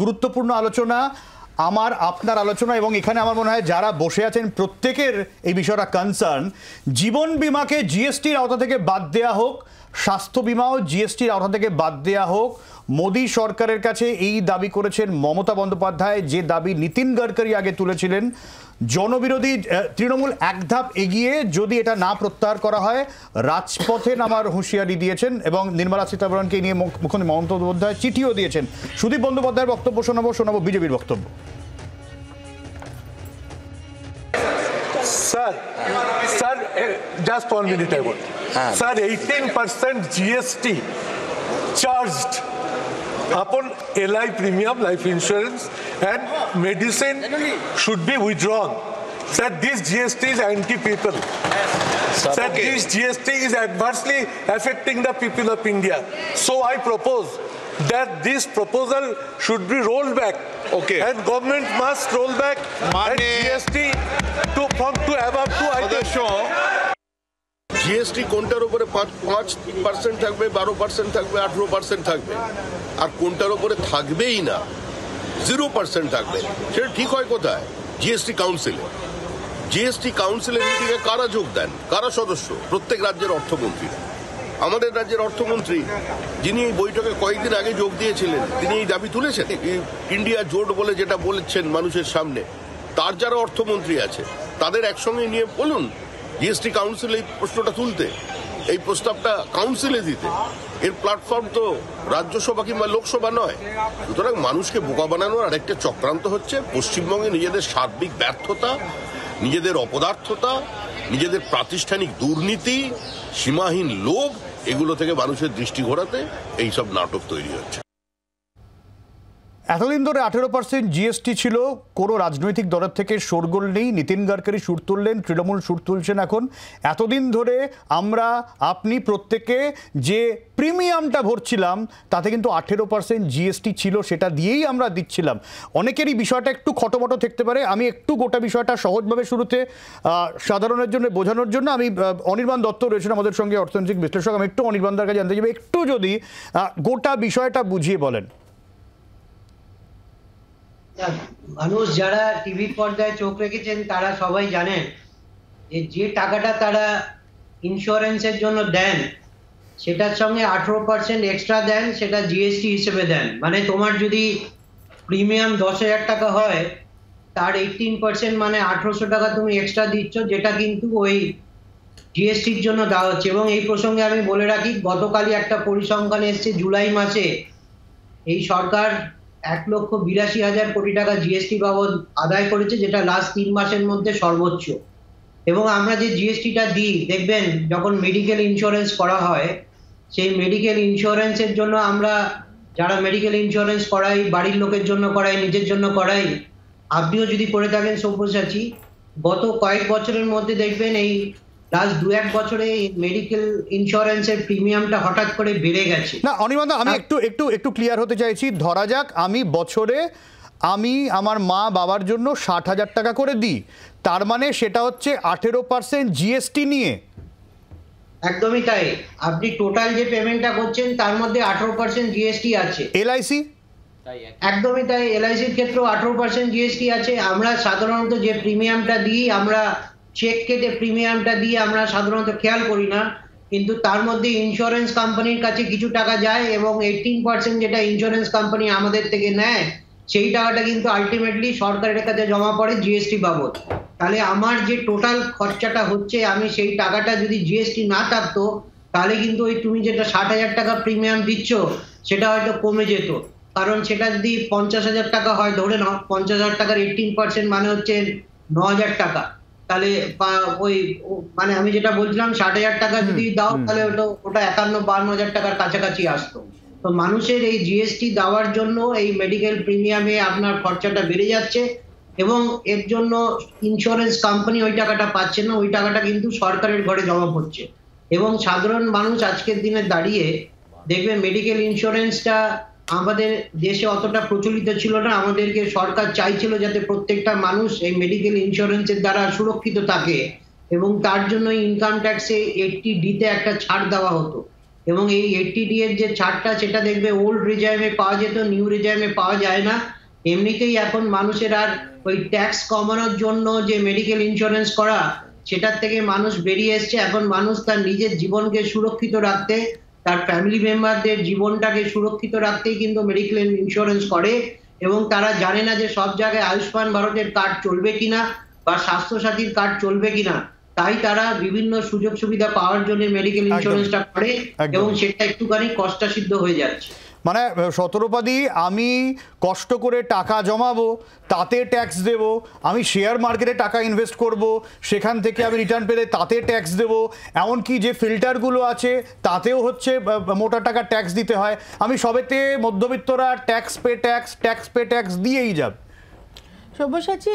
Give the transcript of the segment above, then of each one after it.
গুরুত্বপূর্ণ আলোচনা আমার আপনার আলোচনা এবং এখানে আমার মনে হয় যারা বসে আছেন প্রত্যেকের এই বিষয়টা কনসার্ন জীবন বিমাকে জিএসটির আওতা থেকে বাদ দেয়া হোক স্বাস্থ্য বিমাও জিএসটির আওতা থেকে বাদ দেয়া হোক মোদী সরকারের কাছে এই দাবি করেছেন মমতা বন্দ্যোপাধ্যায় যে দাবি নীতিন গডকরি আগে তুলেছিলেন জনবিরোধী তৃণমূল এক ধাপ এগিয়ে যদি এটা না প্রত্যাহার করা হয় রাজপথে নামার হুঁশিয়ারি দিয়েছেন এবং নির্মলা সীতারমণকে নিয়ে মুখ্যমন্ত্রী মমতা বন্দ্যোপাধ্যায় চিঠিও দিয়েছেন সুদীপ বন্দ্যোপাধ্যায়ের বক্তব্য শোনাবো শোনাবো বিজেপির বক্তব্য Sir, sir, eh, just one minute I want. Ah. Sir, 18% GST charged upon LI premium life insurance and medicine should be withdrawn. Sir, this GST is anti-people. Sir, okay. this GST is adversely affecting the people of India. So I propose that this proposal should be rolled back. Okay. And government must roll back Mane. GST to from to above to I think. GST কোনটার উপরে পাঁচ percent থাকবে বারো percent থাকবে আঠেরো percent থাকবে আর কোনটার উপরে থাকবেই না জিরো পার্সেন্ট থাকবে সেটা ঠিক হয় কোথায় জিএসটি কাউন্সিলে জিএসটি কাউন্সিলের মিটিংয়ে কারা যোগ দেন কারা সদস্য প্রত্যেক রাজ্যের অর্থমন্ত্রীরা আমাদের রাজ্যের অর্থমন্ত্রী যিনি এই বৈঠকে কয়েকদিন আগে যোগ দিয়েছিলেন তিনি এই দাবি তুলেছেন ইন্ডিয়া জোট বলে যেটা বলেছেন মানুষের সামনে তার যারা অর্থমন্ত্রী আছে তাদের একসঙ্গে নিয়ে বলুন জিএসটি কাউন্সিল এই প্রশ্নটা তুলতে এই প্রস্তাবটা কাউন্সিলে দিতে এর প্ল্যাটফর্ম তো রাজ্যসভা কিংবা লোকসভা নয় সুতরাং মানুষকে বোকা বানানোর আরেকটা চক্রান্ত হচ্ছে পশ্চিমবঙ্গে নিজেদের সার্বিক ব্যর্থতা নিজেদের অপদার্থতা নিজেদের প্রাতিষ্ঠানিক দুর্নীতি সীমাহীন লোভ এগুলো থেকে মানুষের দৃষ্টি ঘোরাতে এইসব নাটক তৈরি হচ্ছে এতদিন ধরে আঠেরো পার্সেন্ট জিএসটি ছিল কোনো রাজনৈতিক দলের থেকে শোরগোল নেই নীতিন গাডকারি সুর তুললেন তৃণমূল সুর তুলছেন এখন এতদিন ধরে আমরা আপনি প্রত্যেকে যে প্রিমিয়ামটা ভরছিলাম তাতে কিন্তু আঠেরো পার্সেন্ট জিএসটি ছিল সেটা দিয়েই আমরা দিচ্ছিলাম অনেকেরই বিষয়টা একটু খটোমটো থাকতে পারে আমি একটু গোটা বিষয়টা সহজভাবে শুরুতে সাধারণের জন্য বোঝানোর জন্য আমি অনির্বাণ দত্ত রয়েছেন আমাদের সঙ্গে অর্থনৈতিক বিশ্লেষক আমি একটু দার কাছে জানতে চাইব একটু যদি গোটা বিষয়টা বুঝিয়ে বলেন মানুষ যারা টিভির পর্দায় চোখ রেখেছেন তারা সবাই জানেন যে যে টাকাটা তারা ইন্স্যুরেন্সের জন্য দেন সেটার সঙ্গে আঠেরো পার্সেন্ট এক্সট্রা দেন সেটা জিএসটি হিসেবে দেন মানে তোমার যদি প্রিমিয়াম দশ হাজার টাকা হয় তার এইটিন পার্সেন্ট মানে আঠেরোশো টাকা তুমি এক্সট্রা দিচ্ছ যেটা কিন্তু ওই জিএসটির জন্য দেওয়া হচ্ছে এবং এই প্রসঙ্গে আমি বলে রাখি গতকালই একটা পরিসংখ্যান এসছে জুলাই মাসে এই সরকার এক লক্ষ বিরাশি হাজার কোটি টাকা জিএসটি বাবদ আদায় করেছে যেটা লাস্ট তিন মাসের মধ্যে সর্বোচ্চ এবং আমরা যে জিএসটিটা দিই দেখবেন যখন মেডিকেল ইন্স্যুরেন্স করা হয় সেই মেডিকেল ইন্স্যুরেন্সের জন্য আমরা যারা মেডিকেল ইন্স্যুরেন্স করাই বাড়ির লোকের জন্য করাই নিজের জন্য করাই আপনিও যদি করে থাকেন সব্যসাচী গত কয়েক বছরের মধ্যে দেখবেন এই লাস্ট দু এক বছরে মেডিকেল ইন্স্যুরেন্সের প্রিমিয়ামটা হঠাৎ করে বেড়ে গেছে না অনিমাদা আমি একটু একটু একটু ক্লিয়ার হতে চাইছি ধরা যাক আমি বছরে আমি আমার মা বাবার জন্য ষাট হাজার টাকা করে দিই তার মানে সেটা হচ্ছে আঠেরো পার্সেন্ট জিএসটি নিয়ে একদমই তাই আপনি টোটাল যে পেমেন্টটা করছেন তার মধ্যে আঠেরো পার্সেন্ট জিএসটি আছে এলআইসি একদমই তাই এলআইসির ক্ষেত্রে আঠেরো পার্সেন্ট জিএসটি আছে আমরা সাধারণত যে প্রিমিয়ামটা দিই আমরা চেক কেটে প্রিমিয়ামটা দিয়ে আমরা সাধারণত খেয়াল করি না কিন্তু তার মধ্যে ইন্স্যুরেন্স কোম্পানির কাছে কিছু টাকা যায় এবং এইটিন পার্সেন্ট যেটা ইন্স্যুরেন্স কোম্পানি আমাদের থেকে নেয় সেই টাকাটা কিন্তু আলটিমেটলি সরকারের কাছে জমা পড়ে জিএসটি বাবদ তাহলে আমার যে টোটাল খরচাটা হচ্ছে আমি সেই টাকাটা যদি জিএসটি না থাকতো তাহলে কিন্তু ওই তুমি যেটা ষাট হাজার টাকা প্রিমিয়াম দিচ্ছ সেটা হয়তো কমে যেত কারণ সেটা যদি পঞ্চাশ হাজার টাকা হয় ধরে নাও পঞ্চাশ হাজার টাকার এইটিন পার্সেন্ট মানে হচ্ছে ন হাজার টাকা তাহলে বা ওই মানে আমি যেটা বলছিলাম ষাট হাজার টাকা যদি দাও তাহলে ওটা ওটা একান্ন বান্ন হাজার টাকার কাছাকাছি আসতো তো মানুষের এই জিএসটি দেওয়ার জন্য এই মেডিকেল প্রিমিয়ামে আপনার খরচাটা বেড়ে যাচ্ছে এবং এর জন্য ইন্স্যুরেন্স কোম্পানি ওই টাকাটা পাচ্ছে না ওই টাকাটা কিন্তু সরকারের ঘরে জমা পড়ছে এবং সাধারণ মানুষ আজকের দিনে দাঁড়িয়ে দেখবে মেডিকেল ইন্স্যুরেন্সটা আমাদের দেশে অতটা প্রচলিত ছিল না আমাদেরকে সরকার চাইছিল যাতে প্রত্যেকটা মানুষ এই মেডিকেল ইন্স্যুরেন্সের দ্বারা সুরক্ষিত থাকে এবং তার জন্য ইনকাম ট্যাক্সে এইটটি ডিতে একটা ছাড় দেওয়া হতো এবং এই এইটটি ডি এর যে ছাড়টা সেটা দেখবে ওল্ড রিজার্ভে পাওয়া যেত নিউ রিজার্ভে পাওয়া যায় না এমনিতেই এখন মানুষের আর ওই ট্যাক্স কমানোর জন্য যে মেডিকেল ইন্স্যুরেন্স করা সেটার থেকে মানুষ বেরিয়ে এসছে এখন মানুষ তার নিজের জীবনকে সুরক্ষিত রাখতে তার ফ্যামিলি মেম্বারদের জীবনটাকে সুরক্ষিত রাখতেই কিন্তু মেডিক্লেম ইন্স্যুরেন্স করে এবং তারা জানে না যে সব জায়গায় আয়ুষ্মান ভারতের কার্ড চলবে কিনা বা স্বাস্থ্যসাথীর কার্ড চলবে কিনা তাই তারা বিভিন্ন সুযোগ সুবিধা পাওয়ার জন্য মেডিকেল ইন্স্যুরেন্সটা করে এবং সেটা একটুখানি কষ্টসিদ্ধ হয়ে যাচ্ছে মানে সতেরোপাদি আমি কষ্ট করে টাকা জমাবো তাতে ট্যাক্স দেব আমি শেয়ার মার্কেটে টাকা ইনভেস্ট করব সেখান থেকে আমি রিটার্ন পেলে তাতে ট্যাক্স দেব এমনকি যে ফিল্টারগুলো আছে তাতেও হচ্ছে মোটা টাকা ট্যাক্স দিতে হয় আমি সবেতে মধ্যবিত্তরা tax pay tax tax pay tax দিয়েই যাবে সব্যসাচী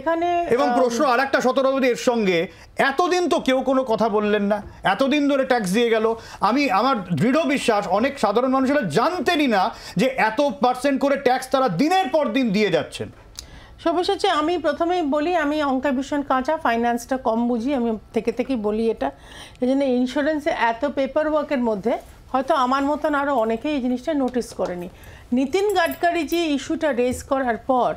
এখানে এবং প্রশ্ন আর একটা শতরবদী সঙ্গে এতদিন তো কেউ কোনো কথা বললেন না এতদিন ধরে ট্যাক্স দিয়ে গেল আমি আমার দৃঢ় বিশ্বাস অনেক সাধারণ মানুষেরা জানতেনই না যে এত পার্সেন্ট করে ট্যাক্স তারা দিনের পর দিন দিয়ে যাচ্ছেন সব্যসাচী আমি প্রথমেই বলি আমি অঙ্কে ভীষণ কাঁচা ফাইন্যান্সটা কম বুঝি আমি থেকে থেকেই বলি এটা এই জন্য ইন্স্যুরেন্সে এত পেপার ওয়ার্কের মধ্যে হয়তো আমার মতন আরও অনেকেই এই জিনিসটা নোটিস করেনি নিতিন গাডকারি যে ইস্যুটা রেজ করার পর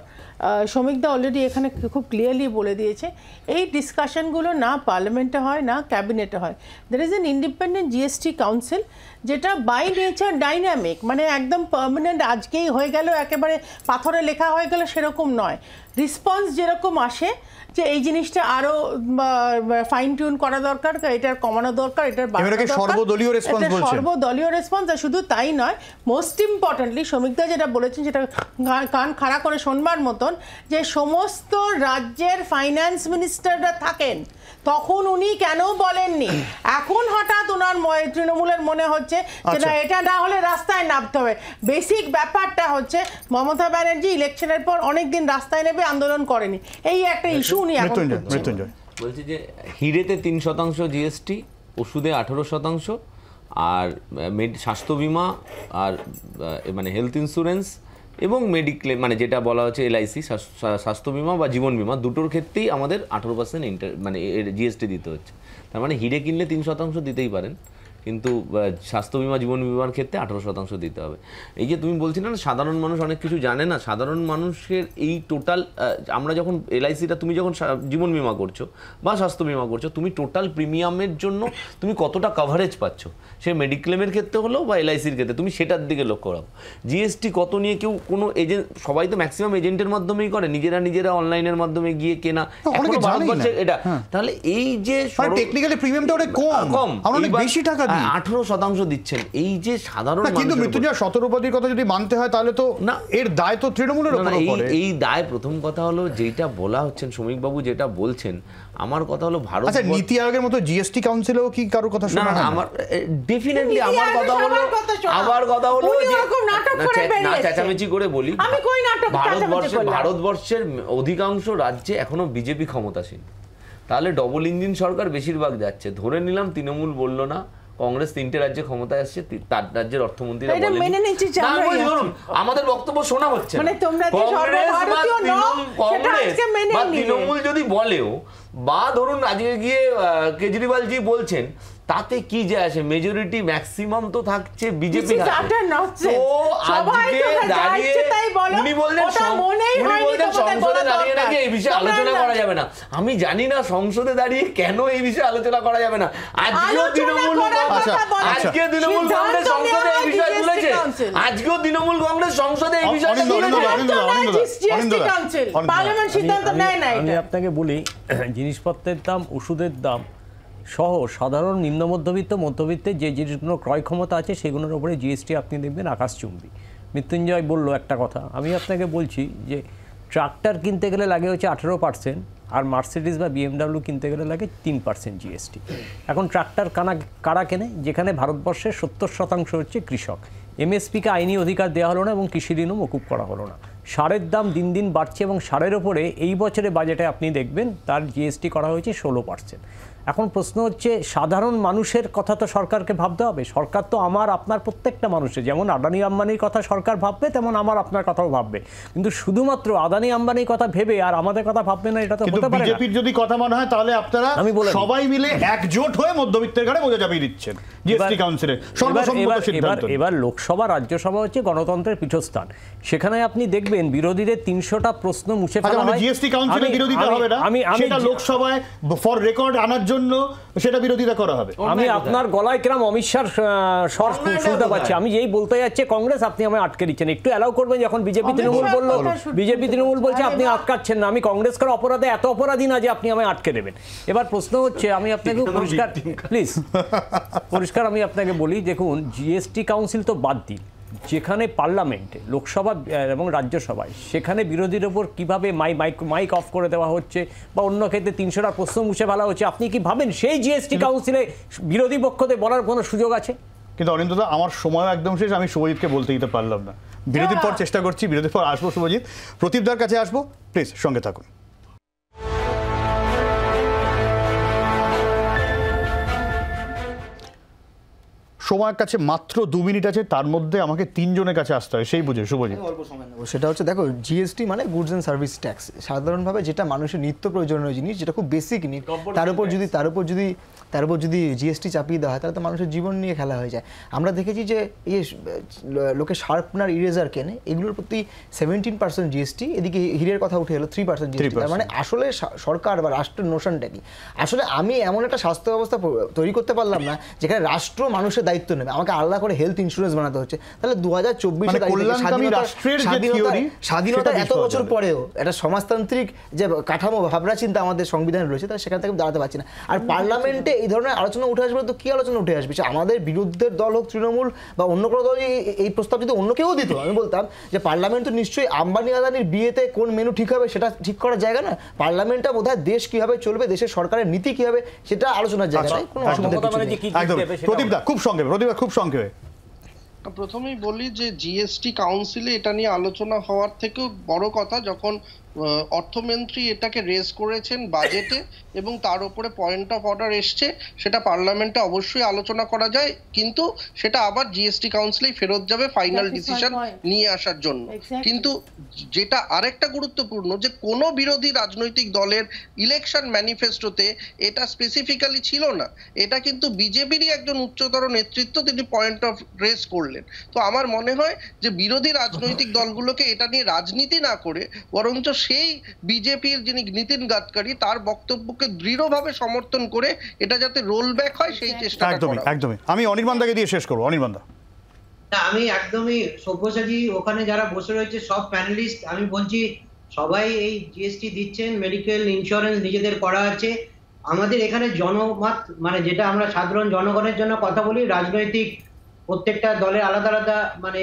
শ্রমিকদা অলরেডি এখানে খুব ক্লিয়ারলি বলে দিয়েছে এই ডিসকাশনগুলো না পার্লামেন্টে হয় না ক্যাবিনেটে হয় there is an independent GST council যেটা বাই নেচার ডাইনামিক মানে একদম পার্মানেন্ট আজকেই হয়ে গেল একেবারে পাথরে লেখা হয়ে গেল সেরকম নয় রিসপন্স যেরকম আসে যে এই জিনিসটা আরো ফাইন টিউন করা দরকার এটার কমানো দরকার এটার সর্বদলীয় রেসপন্স সর্বদলীয় রেসপন্স আর শুধু তাই নয় মোস্ট ইম্পর্টেন্টলি শ্রমিকদা যেটা বলেছেন সেটা কান খাড়া করে শোনবার মতন যে সমস্ত রাজ্যের ফাইন্যান্স মিনিস্টাররা থাকেন তখন উনি কেন বলেননি এখন হঠাৎ ওনার তৃণমূলের মনে হচ্ছে যে না আচ্ছা। এটা না হলে রাস্তায় নামতে হবে বেসিক ব্যাপারটা হচ্ছে মমতা ব্যানার্জি ইলেকশনের পর অনেকদিন রাস্তায় নেবে আন্দোলন করেনি এই একটা ইস্যু উনি বলছি যে হিরেতে তিন শতাংশ জিএসটি ওষুধে আঠেরো শতাংশ আর স্বাস্থ্য বিমা আর মানে হেলথ ইন্স্যুরেন্স এবং মেডিক্লেম মানে যেটা বলা হচ্ছে এলআইসি স্বাস্থ্য বিমা বা জীবন বিমা দুটোর ক্ষেত্রেই আমাদের আঠেরো পার্সেন্ট ইন্টার মানে জিএসটি দিতে হচ্ছে তার মানে হিরে কিনলে তিন শতাংশ দিতেই পারেন কিন্তু স্বাস্থ্য বিমা জীবন বিমার ক্ষেত্রে আঠারো শতাংশ দিতে হবে এই যে তুমি বলছি না সাধারণ মানুষ অনেক কিছু জানে না সাধারণ মানুষের এই টোটাল আমরা যখন এলআইসিটা তুমি যখন জীবন বিমা করছো বা স্বাস্থ্য বিমা করছো তুমি টোটাল প্রিমিয়ামের জন্য তুমি কতটা কভারেজ পাচ্ছ সে মেডিক্লেমের ক্ষেত্রে হলো বা এলআইসির ক্ষেত্রে তুমি সেটার দিকে লক্ষ্য রাখো জিএসটি কত নিয়ে কেউ কোনো এজেন্ট সবাই তো ম্যাক্সিমাম এজেন্টের মাধ্যমেই করে নিজেরা নিজেরা অনলাইনের মাধ্যমে গিয়ে কেনা এটা হ্যাঁ। তাহলে এই যে টেকনিক্যালি মানে প্রিমিয়ামটা অনেক হ্যাঁ, কম কম অনেক বেশি টাকা হ্যাঁ। শতাংশ দিচ্ছেন এই যে সাধারণ কিন্তু মৃত্যুঞ্জয় কথা যদি মানতে হয় তাহলে তো না এর দায় তো তৃণমূলের এই দায় প্রথম কথা হলো যেটা বলা হচ্ছেন যেটা বলছেন আমার কথা হলো ভারত আচ্ছা নীতি আয়োগের মতো জিএসটি কাউন্সিলেও কি কারো কথা শোনা না আমার ডেফিনেটলি আমার কথা হলো কথা হলো না করে বলি ভারতবর্ষের ভারতবর্ষের অধিকাংশ রাজ্যে এখনো বিজেপি ক্ষমতাসীন তাহলে ডবল ইঞ্জিন সরকার বেশিরভাগ যাচ্ছে ধরে নিলাম তৃণমূল বলল না কংগ্রেস তিনটে রাজ্যে ক্ষমতায় আসছে তার রাজ্যের অর্থমন্ত্রী আমাদের বক্তব্য শোনা হচ্ছে মানে তৃণমূল যদি বলেও বা ধরুন আজকে গিয়ে কেজরিওয়ালজি বলছেন তাতে কি যে আছে মেজরিটি ম্যাক্সিমাম তো থাকছে বিজেপি দাঁড়িয়ে উনি বললেন বিষয়ে আলোচনা করা যাবে না আমি জানি না সংসদে দাঁড়িয়ে কেন এই বিষয়ে আলোচনা করা যাবে না আজকেও তৃণমূল আজকে তৃণমূল কংগ্রেস সংসদে এই বিষয় তুলেছে আজকেও তৃণমূল কংগ্রেস সংসদে এই বিষয়ে পার্লামেন্ট আমি আপনাকে বলি জিনিসপত্রের দাম ওষুধের দাম সহ সাধারণ নিম্ন মধ্যবিত্ত মধ্যবিত্তে যে জিনিসগুলো ক্রয় ক্ষমতা আছে সেগুলোর উপরে জিএসটি আপনি দেখবেন চুম্বি মৃত্যুঞ্জয় বললো একটা কথা আমি আপনাকে বলছি যে ট্রাক্টর কিনতে গেলে লাগে হচ্ছে আঠেরো পার্সেন্ট আর মার্সিডিস বা বিএমডাব্লিউ কিনতে গেলে লাগে তিন পার্সেন্ট জিএসটি এখন ট্রাক্টর কানা কারা কেনে যেখানে ভারতবর্ষের সত্তর শতাংশ হচ্ছে কৃষক এমএসপিকে আইনি অধিকার দেওয়া হলো না এবং কৃষি ঋণও মকুব করা হলো না সারের দাম দিন দিন বাড়ছে এবং সারের ওপরে এই বছরে বাজেটে আপনি দেখবেন তার জিএসটি করা হয়েছে ষোলো পার্সেন্ট এখন প্রশ্ন হচ্ছে সাধারণ মানুষের কথা তো সরকারকে ভাবতে হবে সরকার তো আমার আপনার প্রত্যেকটা মানুষের যেমন আদানি আম্বানির কথা সরকার ভাববে তেমন আমার আপনার কথাও ভাববে কিন্তু শুধুমাত্র আদানি আম্বানির কথা ভেবে আর আমাদের কথা ভাববে না এটা তো হতে পারে বিজেপির যদি কথা মনে হয় তাহলে আপনারা আমি বলে সবাই মিলে একজোট হয়ে মধ্যবিত্তের ঘাড়ে বোঝা চাপিয়ে দিচ্ছেন জিএসটি কাউন্সিলে সর্বসম্মত এবার লোকসভা রাজ্যসভা হচ্ছে গণতন্ত্রের পীঠস্থান সেখানে আপনি দেখবেন বিরোধীদের তিনশোটা প্রশ্ন মুছে ফেলা আচ্ছা, মানে হয় জিএসটি কাউন্সিলে বিরোধিতা হবে না আমি আমি লোকসভায় ফর রেকর্ড আনার জন্য জন্য সেটা বিরোধিতা করা হবে আমি আপনার গলায় কেরাম অমিত স্বর শুনতে পাচ্ছি আমি যেই বলতে যাচ্ছি কংগ্রেস আপনি আমায় আটকে দিচ্ছেন একটু অ্যালাউ করবেন যখন বিজেপি তৃণমূল বললো বিজেপি তৃণমূল বলছে আপনি আটকাচ্ছেন না আমি কংগ্রেসকার অপরাধে এত অপরাধী না যে আপনি আমায় আটকে দেবেন এবার প্রশ্ন হচ্ছে আমি আপনাকে পরিষ্কার প্লিজ পরিষ্কার আমি আপনাকে বলি দেখুন জিএসটি কাউন্সিল তো বাদ দিন যেখানে পার্লামেন্টে লোকসভা এবং রাজ্যসভায় সেখানে বিরোধীর ওপর কীভাবে মাই মাইক মাইক অফ করে দেওয়া হচ্ছে বা অন্য ক্ষেত্রে তিনশোটা প্রশ্ন মুছে ফেলা হচ্ছে আপনি কি ভাবেন সেই জিএসটি কাউন্সিলে বিরোধী পক্ষদের বলার কোনো সুযোগ আছে কিন্তু অনিন্দদা আমার সময় একদম শেষ আমি শুভজিৎকে বলতে দিতে পারলাম না বিরোধীর পর চেষ্টা করছি বিরোধীর পর আসবো শুভজিৎ প্রতীপদার কাছে আসবো প্লিজ সঙ্গে থাকুন সময়ের কাছে মাত্র দু মিনিট আছে তার মধ্যে আমাকে তিনজনের কাছে আসতে হয় সেই বুঝে শুভজিৎ অল্প সময় সেটা হচ্ছে দেখো জিএসটি মানে গুডস অ্যান্ড সার্ভিস ট্যাক্স সাধারণভাবে যেটা মানুষের নিত্য প্রয়োজনীয় জিনিস যেটা খুব বেসিক নিট তার উপর যদি তার উপর যদি তার উপর যদি জিএসটি চাপিয়ে দেওয়া হয় তাহলে তো মানুষের জীবন নিয়ে খেলা হয়ে যায় আমরা দেখেছি যে এই লোকে শার্পনার ইরেজার কেনে এগুলোর প্রতি সেভেন্টিন পার্সেন্ট জিএসটি এদিকে হিরের কথা উঠে এলো থ্রি পার্সেন্ট জিএসটি মানে আসলে সরকার বা রাষ্ট্রের নোশনটা কি আসলে আমি এমন একটা স্বাস্থ্য ব্যবস্থা তৈরি করতে পারলাম না যেখানে রাষ্ট্র মানুষের দায়িত্ব দায়িত্ব নেবে আমাকে আলাদা করে হেলথ ইন্স্যুরেন্স বানাতে হচ্ছে তাহলে দু হাজার চব্বিশে মানে স্বাধীনতা এত বছর পরেও একটা সমাজতান্ত্রিক যে কাঠামো ভাবনা চিন্তা আমাদের সংবিধানে রয়েছে তাহলে সেখান থেকে দাঁড়াতে পারছি না আর পার্লামেন্টে এই ধরনের আলোচনা উঠে আসবে তো কি আলোচনা উঠে আসবে আমাদের বিরুদ্ধের দল হোক তৃণমূল বা অন্য কোনো দল এই প্রস্তাব যদি অন্য কেউ দিত আমি বলতাম যে পার্লামেন্ট তো নিশ্চয়ই আম্বানি আদানির বিয়েতে কোন মেনু ঠিক হবে সেটা ঠিক করার জায়গা না পার্লামেন্টটা বোধহয় দেশ কিভাবে চলবে দেশের সরকারের নীতি কি হবে সেটা আলোচনার জায়গা আচ্ছা, কোনো অসুবিধা মানে প্রদীপ দা খুব সঙ্গে সংক্ষেপে খুব সংক্ষেপে প্রথমেই বলি যে জিএসটি কাউন্সিলে এটা নিয়ে আলোচনা হওয়ার থেকেও বড় কথা যখন অর্থমন্ত্রী এটাকে রেজ করেছেন বাজেটে এবং তার উপরে পয়েন্ট অফ অর্ডার এসছে সেটা পার্লামেন্টে অবশ্যই আলোচনা করা যায় কিন্তু সেটা আবার জিএসটি কাউন্সিলেই ফেরত যাবে ফাইনাল ডিসিশন নিয়ে আসার জন্য কিন্তু যেটা আরেকটা গুরুত্বপূর্ণ যে কোন বিরোধী রাজনৈতিক দলের ইলেকশন ম্যানিফেস্টোতে এটা স্পেসিফিক্যালি ছিল না এটা কিন্তু বিজেপিরই একজন উচ্চতর নেতৃত্ব তিনি পয়েন্ট অফ রেস করলেন তো আমার মনে হয় যে বিরোধী রাজনৈতিক দলগুলোকে এটা নিয়ে রাজনীতি না করে বরঞ্চ সেই বিজেপির যিনি নীতিন গাদকারি তার বক্তব্যকে দৃঢ়ভাবে সমর্থন করে এটা যাতে রোল ব্যাক হয় সেই চেষ্টা একদমই একদমই আমি অনির্বাণ দিয়ে শেষ করবো অনির্বাণ আমি একদমই সব্যসাচী ওখানে যারা বসে রয়েছে সব প্যানেলিস্ট আমি বলছি সবাই এই জিএসটি দিচ্ছেন মেডিকেল ইন্স্যুরেন্স নিজেদের করা আছে আমাদের এখানে জনমত মানে যেটা আমরা সাধারণ জনগণের জন্য কথা বলি রাজনৈতিক প্রত্যেকটা দলের আলাদা আলাদা মানে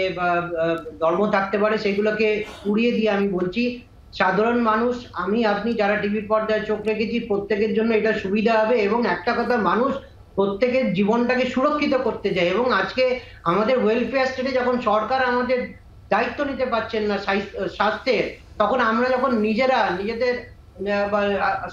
ধর্ম থাকতে পারে সেগুলোকে উড়িয়ে দিয়ে আমি বলছি সাধারণ মানুষ আমি আপনি যারা টিভির পর্দায় চোখ রেখেছি প্রত্যেকের জন্য এটা সুবিধা হবে এবং একটা কথা মানুষ প্রত্যেকের জীবনটাকে সুরক্ষিত করতে চায় এবং আজকে আমাদের ওয়েলফেয়ার স্টেটে যখন সরকার আমাদের দায়িত্ব নিতে পারছেন না স্বাস্থ্যের তখন আমরা যখন নিজেরা নিজেদের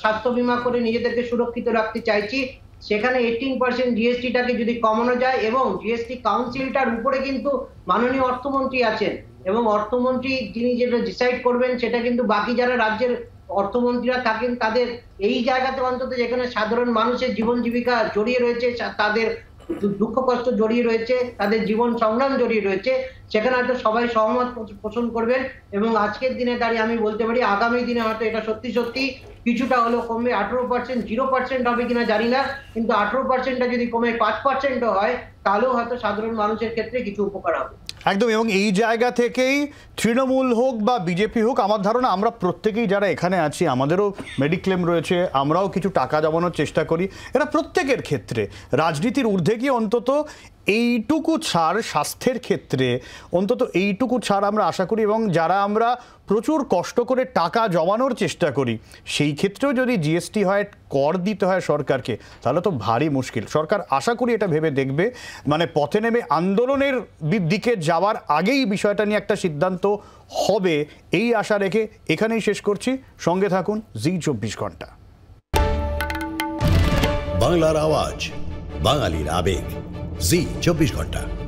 স্বাস্থ্য বিমা করে নিজেদেরকে সুরক্ষিত রাখতে চাইছি সেখানে এইটিন পার্সেন্ট জিএসটিটাকে যদি কমানো যায় এবং জিএসটি কাউন্সিলটার উপরে কিন্তু মাননীয় অর্থমন্ত্রী আছেন এবং অর্থমন্ত্রী তিনি যেটা ডিসাইড করবেন সেটা কিন্তু বাকি যারা রাজ্যের অর্থমন্ত্রীরা থাকেন তাদের এই জায়গাতে অন্তত যেখানে সাধারণ মানুষের জীবন জীবিকা জড়িয়ে রয়েছে তাদের দুঃখ কষ্ট জড়িয়ে রয়েছে তাদের জীবন সংগ্রাম জড়িয়ে রয়েছে সেখানে হয়তো সবাই সহমত পোষণ করবেন এবং আজকের দিনে দাঁড়িয়ে আমি বলতে পারি আগামী দিনে হয়তো এটা সত্যি সত্যি কিছুটা হলো কমবে আঠেরো পার্সেন্ট জিরো পার্সেন্ট হবে কিনা জানি না কিন্তু আঠেরো পার্সেন্টটা যদি কমে পাঁচ পার্সেন্টও হয় তাহলেও হয়তো সাধারণ মানুষের ক্ষেত্রে কিছু উপকার হবে একদম এবং এই জায়গা থেকেই তৃণমূল হোক বা বিজেপি হোক আমার ধারণা আমরা প্রত্যেকেই যারা এখানে আছি আমাদেরও মেডিক্লেম রয়েছে আমরাও কিছু টাকা জমানোর চেষ্টা করি এরা প্রত্যেকের ক্ষেত্রে রাজনীতির ঊর্ধ্বে গিয়ে অন্তত এইটুকু ছাড় স্বাস্থ্যের ক্ষেত্রে অন্তত এইটুকু ছাড় আমরা আশা করি এবং যারা আমরা প্রচুর কষ্ট করে টাকা জমানোর চেষ্টা করি সেই ক্ষেত্রেও যদি জিএসটি হয় কর দিতে হয় সরকারকে তাহলে তো ভারী মুশকিল সরকার আশা করি এটা ভেবে দেখবে মানে পথে নেমে আন্দোলনের দিকে যাওয়ার আগেই বিষয়টা নিয়ে একটা সিদ্ধান্ত হবে এই আশা রেখে এখানেই শেষ করছি সঙ্গে থাকুন জি চব্বিশ ঘন্টা বাংলার আওয়াজ বাঙালির আবেগ जी चौबीस घंटा